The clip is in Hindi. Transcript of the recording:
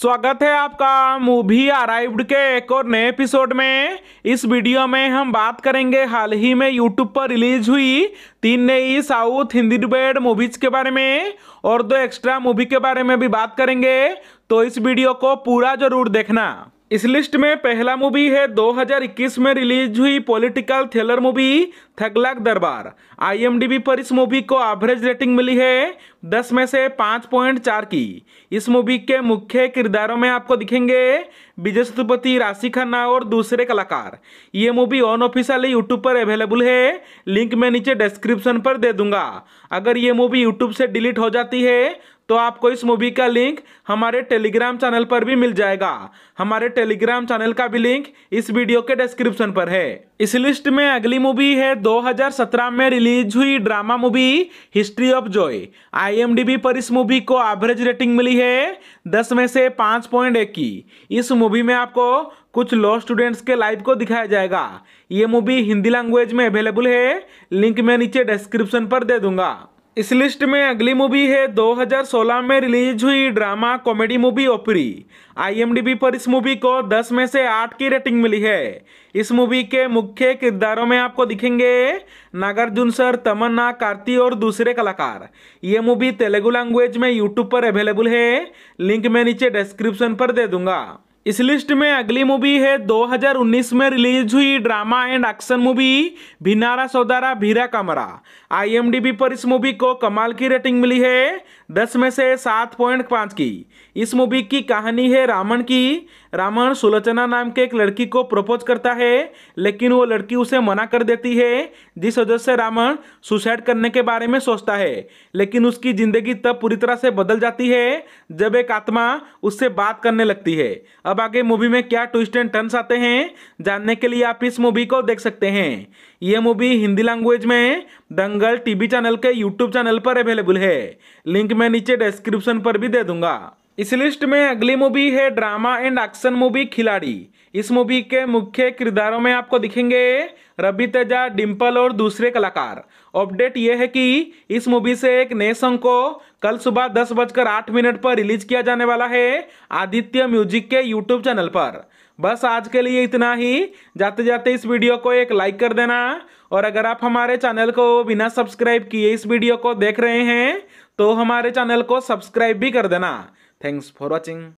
स्वागत है आपका मूवी अराइव्ड के एक और नए एपिसोड में इस वीडियो में हम बात करेंगे हाल ही में यूट्यूब पर रिलीज हुई तीन नई साउथ हिंदी डिबेड मूवीज के बारे में और दो एक्स्ट्रा मूवी के बारे में भी बात करेंगे तो इस वीडियो को पूरा जरूर देखना इस लिस्ट में पहला मूवी है 2021 में रिलीज हुई पॉलिटिकल थ्रिलर मूवी थगलाक दरबार आईएमडीबी पर इस मूवी को एवरेज रेटिंग मिली है 10 में से 5.4 की इस मूवी के मुख्य किरदारों में आपको दिखेंगे विजय सतुपति राशि खन्ना और दूसरे कलाकार ये मूवी ऑन ऑफिशियल यूट्यूब पर अवेलेबल है लिंक मैं नीचे डिस्क्रिप्शन पर दे दूंगा अगर ये मूवी यूट्यूब से डिलीट हो जाती है तो आपको इस मूवी का लिंक हमारे टेलीग्राम चैनल पर भी मिल जाएगा हमारे टेलीग्राम चैनल का भी लिंक इस वीडियो के डिस्क्रिप्शन पर है इस लिस्ट में अगली मूवी है 2017 में रिलीज हुई drama movie History of Joy IMDb पर इस मूवी को एवरेज रेटिंग मिली है दस में से पाँच पॉइंट एक की इस मूवी में आपको कुछ लॉ स्टूडेंट्स के लाइफ को दिखाया जाएगा ये मूवी हिंदी लैंग्वेज में अवेलेबल है लिंक मैं नीचे डिस्क्रिप्शन पर दे दूंगा इस लिस्ट में अगली मूवी है 2016 में रिलीज हुई ड्रामा कॉमेडी मूवी ओपरी आईएमडीबी पर इस मूवी को 10 में से 8 की रेटिंग मिली है इस मूवी के मुख्य किरदारों में आपको दिखेंगे नागार्जुन सर तमन्ना कार्ती और दूसरे कलाकार ये मूवी तेलुगु लैंग्वेज में यूट्यूब पर अवेलेबल है लिंक मैं नीचे डिस्क्रिप्शन पर दे दूंगा इस लिस्ट में अगली मूवी है 2019 में रिलीज हुई ड्रामा एंड एक्शन मूवी भिनारा सौदारा भीरा कमरा आईएमडीबी पर इस मूवी को कमाल की रेटिंग मिली है 10 में से 7.5 की इस मूवी की कहानी है रामन की रावण सुलोचना नाम के एक लड़की को प्रपोज करता है लेकिन वो लड़की उसे मना कर देती है जिस वजह से रावण सुसाइड करने के बारे में सोचता है लेकिन उसकी ज़िंदगी तब पूरी तरह से बदल जाती है जब एक आत्मा उससे बात करने लगती है अब आगे मूवी में क्या ट्विस्ट एंड टर्न्स आते हैं जानने के लिए आप इस मूवी को देख सकते हैं यह मूवी हिंदी लैंग्वेज में दंगल टीवी चैनल के यूट्यूब चैनल पर अवेलेबल है लिंक मैं नीचे डिस्क्रिप्शन पर भी दे दूंगा इस लिस्ट में अगली मूवी है ड्रामा एंड एक्शन मूवी खिलाड़ी इस मूवी के मुख्य किरदारों में आपको दिखेंगे रवि तेजा डिम्पल और दूसरे कलाकार अपडेट यह है कि इस मूवी से एक नए संग को कल सुबह दस बजकर आठ मिनट पर रिलीज किया जाने वाला है आदित्य म्यूजिक के यूट्यूब चैनल पर बस आज के लिए इतना ही जाते जाते इस वीडियो को एक लाइक कर देना और अगर आप हमारे चैनल को बिना सब्सक्राइब किए इस वीडियो को देख रहे हैं तो हमारे चैनल को सब्सक्राइब भी कर देना thanks for watching